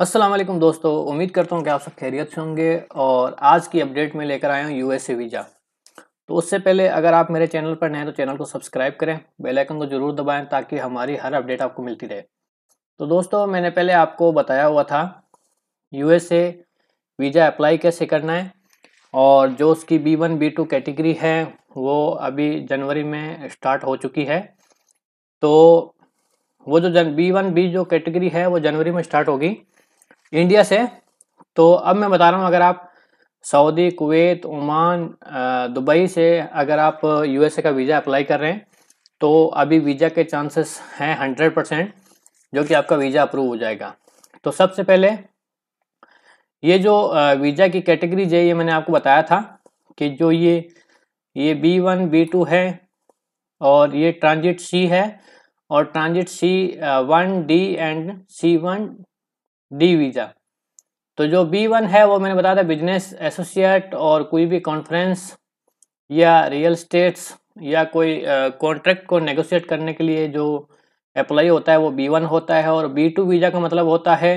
असलम दोस्तों उम्मीद करता हूँ कि आप सब खैरियत से होंगे और आज की अपडेट में लेकर आया हूँ यू एस वीज़ा तो उससे पहले अगर आप मेरे चैनल पर नए हैं तो चैनल को सब्सक्राइब करें बेल आइकन को ज़रूर दबाएं ताकि हमारी हर अपडेट आपको मिलती रहे तो दोस्तों मैंने पहले आपको बताया हुआ था यू एस वीज़ा अप्लाई कैसे करना है और जो उसकी B one B two category है वो अभी जनवरी में स्टार्ट हो चुकी है तो वो जो जन बी वन बी जो कैटेगरी है वो जनवरी में स्टार्ट होगी इंडिया से तो अब मैं बता रहा हूँ अगर आप सऊदी कुवैत ओमान दुबई से अगर आप यूएसए का वीज़ा अप्लाई कर रहे हैं तो अभी वीज़ा के चांसेस हैं हंड्रेड परसेंट जो कि आपका वीज़ा अप्रूव हो जाएगा तो सबसे पहले ये जो वीज़ा की कैटेगरी है ये मैंने आपको बताया था कि जो ये ये बी वन बी टू है और ये ट्रांजिट सी है और transit C one D and C one D visa तो जो बी वन है वो मैंने बताया था बिजनेस एसोसिएट और कोई भी कॉन्फ्रेंस या रियल स्टेट्स या कोई कॉन्ट्रैक्ट को नेगोशिएट करने के लिए जो अप्लाई होता है वो बी वन होता है और बी टू वीज़ा का मतलब होता है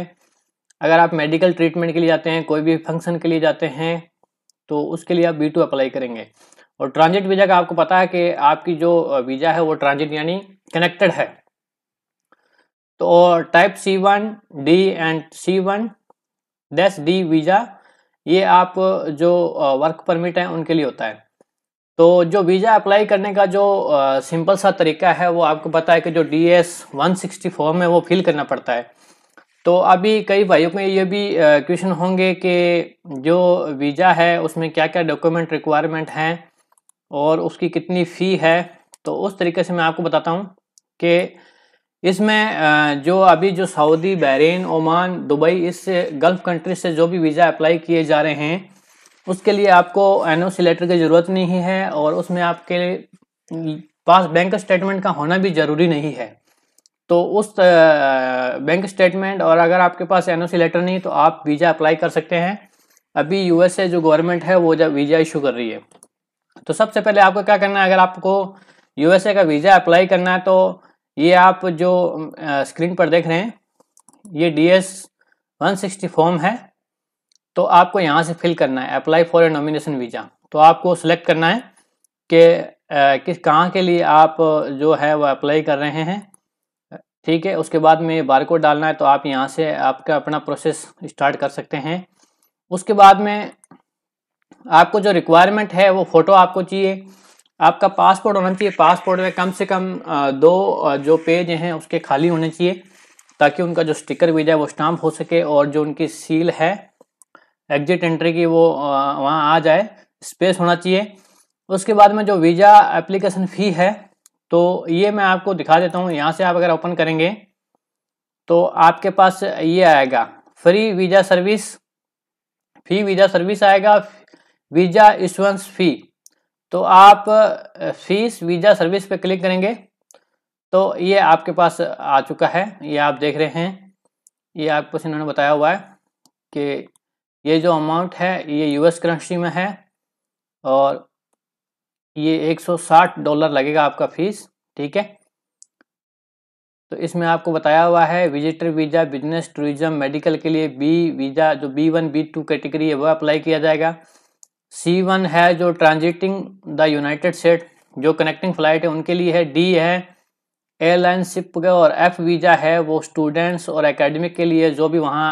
अगर आप मेडिकल ट्रीटमेंट के लिए जाते हैं कोई भी फंक्शन के लिए जाते हैं तो उसके लिए आप बी टू अप्लाई करेंगे और ट्रांजिट वीज़ा का आपको पता है कि आपकी जो वीज़ा है वो ट्रांजिट यानी कनेक्टेड है तो type C one D and C one dash D visa ये आप जो वर्क परमिट है उनके लिए होता है तो जो वीज़ा अप्लाई करने का जो सिंपल सा तरीका है वो आपको पता है कि जो D S one sixty form है वो फिल करना पड़ता है तो अभी कई भाइयों में ये भी क्वेश्चन होंगे कि जो वीज़ा है उसमें क्या क्या डॉक्यूमेंट रिक्वायरमेंट हैं और उसकी कितनी फ़ी है तो उस तरीके से मैं आपको बताता हूँ कि इसमें जो अभी जो सऊदी बहरीन ओमान दुबई इस गल्फ कंट्री से जो भी वीज़ा अप्लाई किए जा रहे हैं उसके लिए आपको एन ओ लेटर की ज़रूरत नहीं है और उसमें आपके पास बैंक स्टेटमेंट का होना भी ज़रूरी नहीं है तो उस बैंक स्टेटमेंट और अगर आपके पास एन लेटर नहीं तो आप वीज़ा अप्लाई कर सकते हैं अभी ए जो गवर्नमेंट है वो जब वीज़ा इशू कर रही है तो सबसे पहले आपको क्या करना है अगर आपको ए का वीज़ा अप्लाई करना है तो ये आप जो स्क्रीन पर देख रहे हैं ये D S one sixty form है तो आपको यहाँ से फिल करना है apply for a nomination visa तो आपको सेलेक्ट करना है कि किस कहाँ के लिए आप जो है वो अप्लाई कर रहे हैं ठीक है उसके बाद में बार कोड डालना है तो आप यहाँ से आपका अपना प्रोसेस स्टार्ट कर सकते हैं उसके बाद में आपको जो रिक्वायरमेंट है वो फ़ोटो आपको चाहिए आपका पासपोर्ट होना चाहिए पासपोर्ट में कम से कम दो जो पेज हैं उसके खाली होने चाहिए ताकि उनका जो स्टिकर वीजा है वो स्टाम्प हो सके और जो उनकी सील है एग्जिट एंट्री की वो वहाँ आ जाए स्पेस होना चाहिए उसके बाद में जो वीज़ा एप्लीकेशन फ़ी है तो ये मैं आपको दिखा देता हूँ यहाँ से आप अगर ओपन करेंगे तो आपके पास ये आएगा free visa service fee visa service आएगा वीज़ा इशुंस फ़ी तो आप फीस वीज़ा सर्विस पे क्लिक करेंगे तो ये आपके पास आ चुका है ये आप देख रहे हैं ये पास इन्होंने बताया हुआ है कि ये जो अमाउंट है ये यूएस करेंसी में है और ये 160 डॉलर लगेगा आपका फीस ठीक है तो इसमें आपको बताया हुआ है visitor visa business tourism medical के लिए बी वीज़ा जो B one B two category है वह अप्लाई किया जाएगा सी वन है जो ट्रांजिटिंग द यूनाइटेड स्टेट जो कनेक्टिंग फ्लाइट है उनके लिए है डी है एयरलाइन शिप और एफ वीज़ा है वो स्टूडेंट्स और एकेडमिक के लिए जो भी वहाँ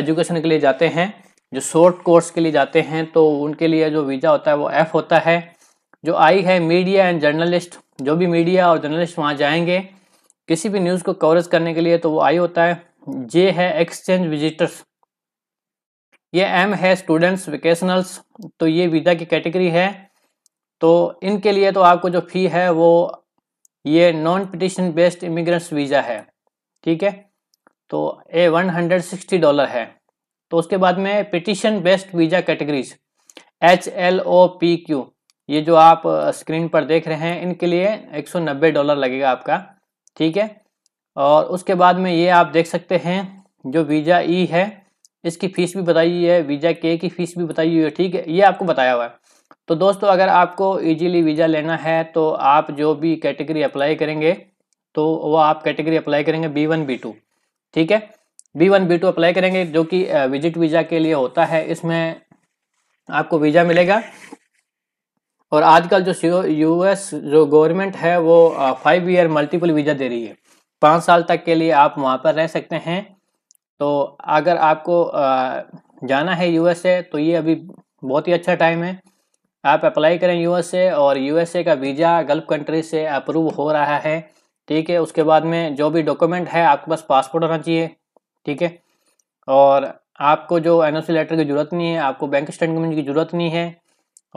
एजुकेशन uh, के लिए जाते हैं जो शॉर्ट कोर्स के लिए जाते हैं तो उनके लिए जो वीज़ा होता है वो एफ़ होता है जो आई है मीडिया एंड जर्नलिस्ट जो भी मीडिया और जर्नलिस्ट वहाँ जाएंगे किसी भी न्यूज़ को कवरेज करने के लिए तो वो आई होता है जे है एक्सचेंज विजिटर्स ये एम है स्टूडेंट्स वेकेशनल्स तो ये वीजा की कैटेगरी है तो इनके लिए तो आपको जो फी है वो ये non petition based immigrants visa है ठीक है तो ए 160 डॉलर है तो उसके बाद में petition based visa categories H L O P Q ये जो आप स्क्रीन पर देख रहे हैं इनके लिए 190 डॉलर लगेगा आपका ठीक है और उसके बाद में ये आप देख सकते हैं जो वीज़ा ई e है इसकी फ़ीस भी बताई है वीज़ा के की फ़ीस भी बताई हुई है ठीक है ये आपको बताया हुआ है तो दोस्तों अगर आपको इजीली वीज़ा लेना है तो आप जो भी कैटेगरी अप्लाई करेंगे तो वो आप कैटेगरी अप्लाई करेंगे बी वन बी टू ठीक है B one B two apply करेंगे जो कि विजिट वीज़ा के लिए होता है इसमें आपको वीज़ा मिलेगा और आजकल जो यूएस जो गवर्नमेंट है वो फाइव ईयर मल्टीपल वीज़ा दे रही है पाँच साल तक के लिए आप वहाँ पर रह सकते हैं तो अगर आपको जाना है यूएसए तो ये अभी बहुत ही अच्छा टाइम है आप अप्लाई करें यूएसए और यूएसए का वीज़ा गल्फ कंट्री से अप्रूव हो रहा है ठीक है उसके बाद में जो भी डॉक्यूमेंट है आपके पास पासपोर्ट होना चाहिए ठीक है और आपको जो एन लेटर की ज़रूरत नहीं है आपको बैंक स्टेटमेंट की ज़रूरत नहीं है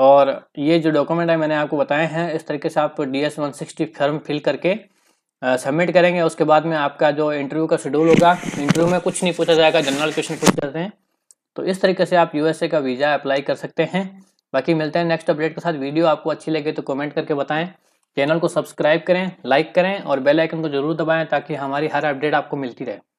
और ये जो डॉक्यूमेंट है मैंने आपको बताए हैं इस तरीके से आप D S one sixty form fill करके सबमिट करेंगे उसके बाद में आपका जो इंटरव्यू का शेड्यूल होगा इंटरव्यू में कुछ नहीं पूछा जाएगा जनरल क्वेश्चन पूछ जाते हैं तो इस तरीके से आप यूएसए का वीज़ा अप्लाई कर सकते हैं बाकी मिलते हैं नेक्स्ट अपडेट के साथ वीडियो आपको अच्छी लगे तो कमेंट करके बताएं चैनल को सब्सक्राइब करें लाइक करें और बेल आइकन को जरूर दबाएं ताकि हमारी हर अपडेट आपको मिलती रहे